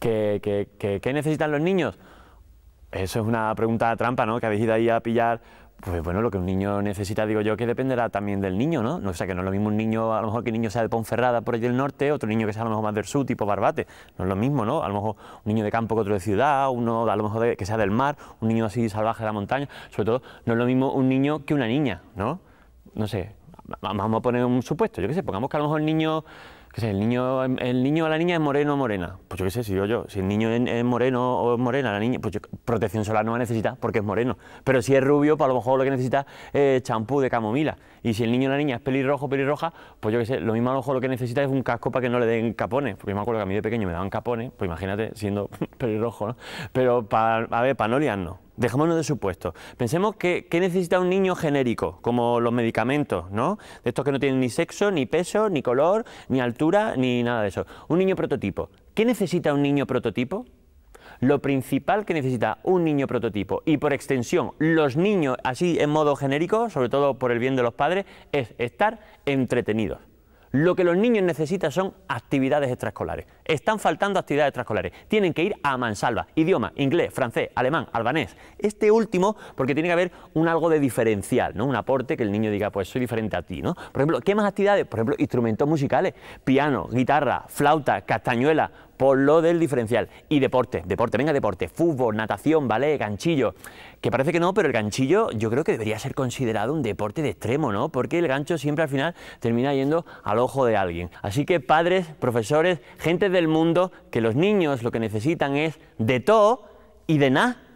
¿Qué, necesitan los niños? Eso es una pregunta trampa, ¿no? Que habéis ido ahí a pillar pues bueno, lo que un niño necesita, digo yo, que dependerá también del niño, ¿no? O sea, que no es lo mismo un niño, a lo mejor que un niño sea de Ponferrada por allí del norte, otro niño que sea a lo mejor más del sur, tipo Barbate, no es lo mismo, ¿no? A lo mejor un niño de campo que otro de ciudad, uno a lo mejor que sea del mar, un niño así salvaje de la montaña, sobre todo, no es lo mismo un niño que una niña, ¿no? No sé, vamos a poner un supuesto, yo qué sé, pongamos que a lo mejor el niño que sé, el niño, el niño o la niña es moreno o morena. Pues yo qué sé, si yo, yo, si el niño es moreno o es morena, la niña, pues protección solar no a necesitar porque es moreno. Pero si es rubio, pues a lo mejor lo que necesita es champú de camomila. Y si el niño o la niña es pelirrojo o pelirroja, pues yo qué sé, lo mismo a lo mejor lo que necesita es un casco para que no le den capones. Porque yo me acuerdo que a mí de pequeño me daban capones, pues imagínate, siendo pelirrojo, ¿no? Pero a ver, para no Dejémonos de supuesto. Pensemos que, necesita un niño genérico, como los medicamentos, ¿no? De estos que no tienen ni sexo, ni peso, ni color, ni altura, ni nada de eso. Un niño prototipo. ¿Qué necesita un niño prototipo? Lo principal que necesita un niño prototipo y por extensión los niños así en modo genérico, sobre todo por el bien de los padres, es estar entretenidos. Lo que los niños necesitan son actividades extraescolares. Están faltando actividades extraescolares. Tienen que ir a mansalva. Idioma, inglés, francés, alemán, albanés. Este último, porque tiene que haber un algo de diferencial, ¿no? Un aporte que el niño diga, pues soy diferente a ti, ¿no? Por ejemplo, ¿qué más actividades? Por ejemplo, instrumentos musicales, piano, guitarra, flauta, castañuela, por lo del diferencial. Y deporte, deporte, venga deporte, fútbol, natación, ballet, ganchillo, que parece que no, pero el ganchillo yo creo que debería ser considerado un deporte de extremo, ¿no? Porque el gancho siempre al final termina yendo al ojo de alguien. Así que padres, profesores, gente del mundo, que los niños lo que necesitan es de todo y de nada